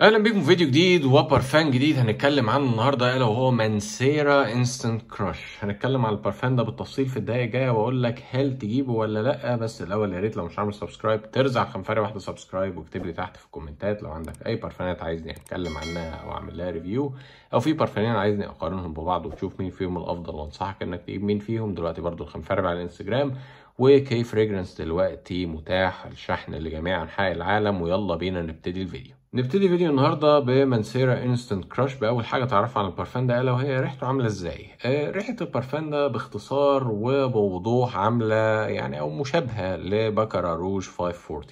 اهلا بيكم في فيديو جديد وبرفان جديد هنتكلم عنه النهارده الا وهو مانسيرا انستنت كراش هنتكلم على البارفان ده بالتفصيل في الدقايق الجايه واقول لك هل تجيبه ولا لا بس الاول يا ريت لو مش عامل سبسكرايب ترزع خنفاري واحده سبسكرايب واكتب لي تحت في الكومنتات لو عندك اي بارفانات عايزني اتكلم عنها او اعمل لها ريفيو او في بارفانين عايزني اقارنهم ببعض وتشوف مين فيهم الافضل وانصحك انك تجيب مين فيهم دلوقتي برضو الخنفاري على الانستجرام وكي فريجرنس دلوقتي متاح الشحن لجميع انحاء العالم ويلا بينا نبتدي الفيديو نبتدي فيديو النهارده بمنسيرا انستنت كراش باول حاجه تعرفها عن البارفان ده الا وهي ريحته عامله ازاي آه، ريحه البارفان ده باختصار وبوضوح عامله يعني او مشابهه لبكرة روج 540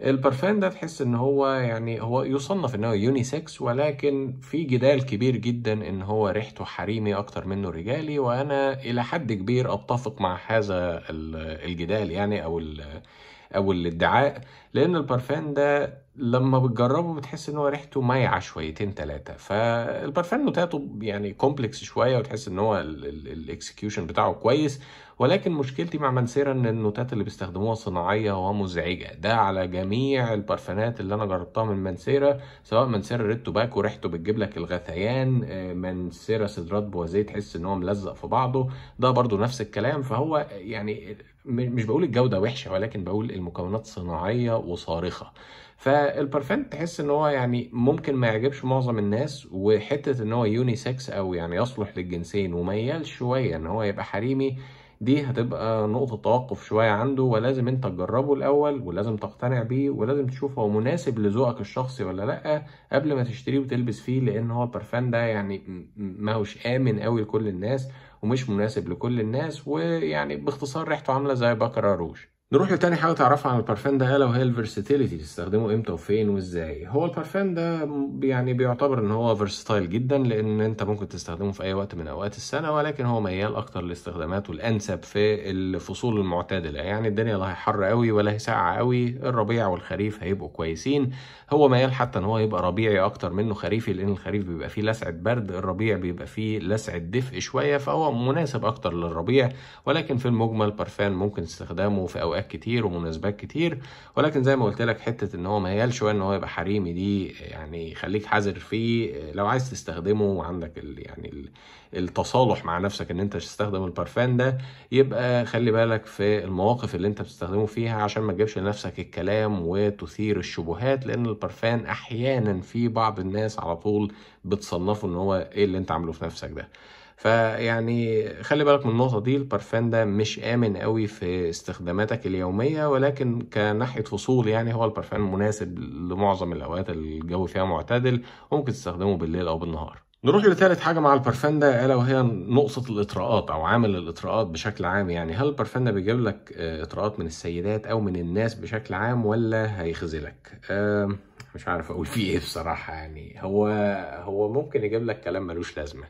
البارفان ده تحس ان هو يعني هو يصنف ان هو يونيسكس ولكن في جدال كبير جدا ان هو ريحته حريمي اكتر منه رجالي وانا الى حد كبير اتفق مع هذا الجدال يعني او او الادعاء لان البارفان ده لما بتجربه بتحس ان هو ريحته مايعه شويتين ثلاثه فالبرفان نوتاته يعني كومبلكس شويه وتحس ان هو الاكسكيوشن بتاعه كويس ولكن مشكلتي مع مانسيرا ان النوتات اللي بيستخدموها صناعية ومزعجة ده على جميع البارفانات اللي انا جربتها من مانسيرا سواء مانسيرا ريد توباكو ريحته بتجيب لك الغثيان آه، مانسيرا سدرات بوازيه تحس ان هو ملزق في بعضه ده برضو نفس الكلام فهو يعني مش بقول الجودة وحشة ولكن بقول المكونات صناعية وصارخة فالبرفان تحس ان هو يعني ممكن ما يعجبش معظم الناس وحته ان هو يوني سكس او يعني يصلح للجنسين وميال شويه ان هو يبقى حريمي دي هتبقى نقطة توقف شوية عنده ولازم انت تجربه الاول ولازم تقتنع بيه ولازم تشوف هو مناسب لذوقك الشخصي ولا لا قبل ما تشتريه وتلبس فيه لان هو البرفان ده يعني ما هوش امن قوي لكل الناس ومش مناسب لكل الناس ويعني باختصار ريحته عاملة زي بكرة روش نروح لتاني حاجة تعرفها عن البارفان ده ألا وهي الفيرساتيليتي تستخدمه امتى وفين وازاي هو البارفان ده يعني بيعتبر ان هو فيرساتايل جدا لان انت ممكن تستخدمه في اي وقت من اوقات السنة ولكن هو ميال اكتر لاستخداماته الانسب في الفصول المعتدلة يعني الدنيا لا هي حر قوي ولا هي ساقعة قوي الربيع والخريف هيبقوا كويسين هو ميال حتى ان هو يبقى ربيعي اكتر منه خريفي لان الخريف بيبقى فيه لسعة برد الربيع بيبقى فيه لسعة دفء شوية فهو مناسب اكتر للربيع ولكن في المجمل بارفان ممكن استخدامه في اوقات لقاءات كتير ومناسبات كتير ولكن زي ما قلت لك حته ان هو ميال شويه ان هو يبقى حريمي دي يعني خليك حذر فيه آه، لو عايز تستخدمه وعندك ال يعني التصالح مع نفسك ان انت تستخدم البارفان ده يبقى خلي بالك في المواقف اللي انت بتستخدمه فيها عشان ما تجيبش لنفسك الكلام وتثير الشبهات لان البارفان احيانا في بعض الناس على طول بتصنفه ان هو ايه اللي انت عامله في نفسك ده فيعني خلي بالك من النقطة دي البارفان ده مش آمن قوي في استخداماتك اليومية ولكن كناحية فصول يعني هو البارفان مناسب لمعظم الأوقات الجو فيها معتدل وممكن تستخدمه بالليل أو بالنهار نروح لثالث حاجة مع البارفان ده ألا وهي نقطة الإطراءات أو عامل الإطراءات بشكل عام يعني هل البارفان ده بيجيب لك آه، إطراءات من السيدات أو من الناس بشكل عام ولا هيخذلك؟ آه، مش عارف أقول فيه إيه بصراحة يعني هو هو ممكن يجيب لك كلام ملوش لازمة.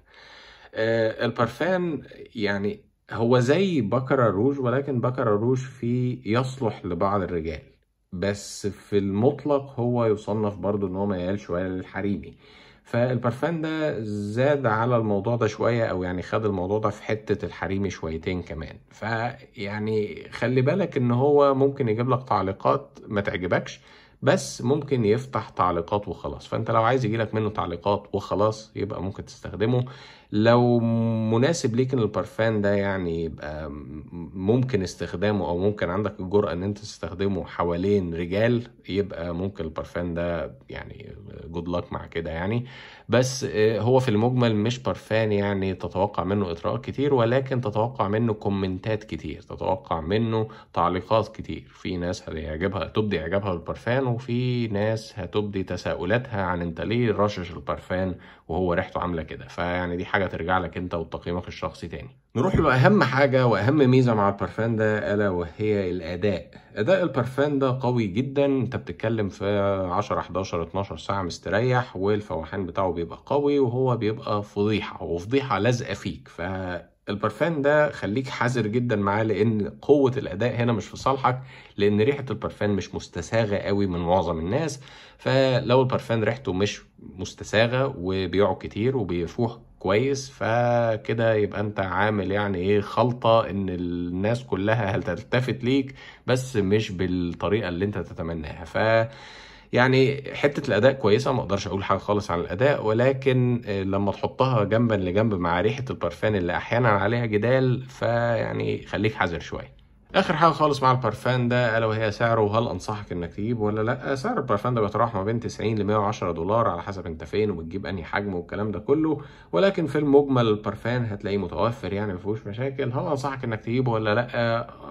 آه، البارفان يعني هو زي بكرة روج ولكن بكرة روج فيه يصلح لبعض الرجال بس في المطلق هو يصنف برضو ان هو ميال شوية للحريمي فالبرفان ده زاد على الموضوع ده شوية او يعني خد الموضوع ده في حتة الحريمي شويتين كمان فيعني خلي بالك ان هو ممكن يجيب لك تعليقات ما تعجبكش بس ممكن يفتح تعليقات وخلاص فانت لو عايز يجيلك منه تعليقات وخلاص يبقى ممكن تستخدمه لو مناسب ليك ان البرفان ده يعني يبقى ممكن استخدامه او ممكن عندك الجرأة ان انت تستخدمه حوالين رجال يبقى ممكن البرفان ده يعني جود لك مع كده يعني بس آه، هو في المجمل مش برفان يعني تتوقع منه اطراءات كتير ولكن تتوقع منه كومنتات كتير تتوقع منه تعليقات كتير في ناس هيعجبها تبدي اعجابها بالبرفان وفي ناس هتبدي تساؤلاتها عن انت ليه رشش البرفان وهو ريحته عامله كده فيعني دي حاجه حاجه ترجع لك انت وتقييمك الشخصي تاني نروح لاهم حاجه واهم ميزه مع البارفان ده الا وهي الاداء اداء البارفان ده قوي جدا انت بتتكلم في 10 11 12 ساعه مستريح والفوحان بتاعه بيبقى قوي وهو بيبقى فضيحه وفضيحه لازقه فيك ف البرفان ده خليك حذر جدا معاه لان قوه الاداء هنا مش في صالحك لان ريحه البرفان مش مستساغه قوي من معظم الناس فلو البرفان ريحته مش مستساغه وبيقعد كتير وبيفوح كويس فكده يبقى انت عامل يعني ايه خلطة ان الناس كلها هتلتفت ليك بس مش بالطريقة اللي انت تتمناها ف يعني حته الاداء كويسه ما اقدرش اقول حاجه خالص عن الاداء ولكن آه، لما تحطها جنبا لجنب مع ريحه البرفان اللي احيانا عليها جدال فيعني خليك حذر شويه اخر حاجه خالص مع البارفان ده الا وهي سعره وهل انصحك انك تجيبه ولا لا سعر البارفان ده بيتراوح ما بين 90 ل 110 دولار على حسب انت فين وبتجيب انهي حجم والكلام ده كله ولكن في المجمل البارفان هتلاقيه متوفر يعني ما فيهوش مشاكل هل انصحك انك تجيبه ولا لا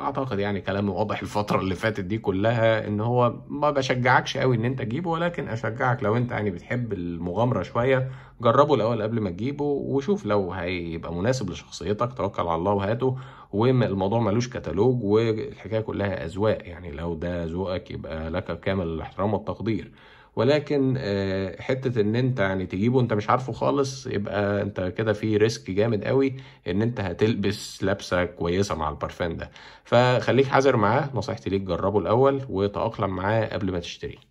اعتقد يعني كلامي واضح الفتره اللي فاتت دي كلها ان هو ما بشجعكش قوي ان انت تجيبه ولكن اشجعك لو انت يعني بتحب المغامره شويه جربه الاول قبل ما تجيبه وشوف لو هيبقى مناسب لشخصيتك توكل على الله وهاته والموضوع ملوش كتالوج والحكايه كلها اذواق يعني لو ده ذوقك يبقى لك كامل الاحترام والتقدير ولكن آه، حته ان انت يعني تجيبه انت مش عارفه خالص يبقى انت كده في ريسك جامد قوي ان انت هتلبس لابسه كويسه مع البارفان ده فخليك حذر معاه نصيحتي ليك جربه الاول وتاقلم معاه قبل ما تشتريه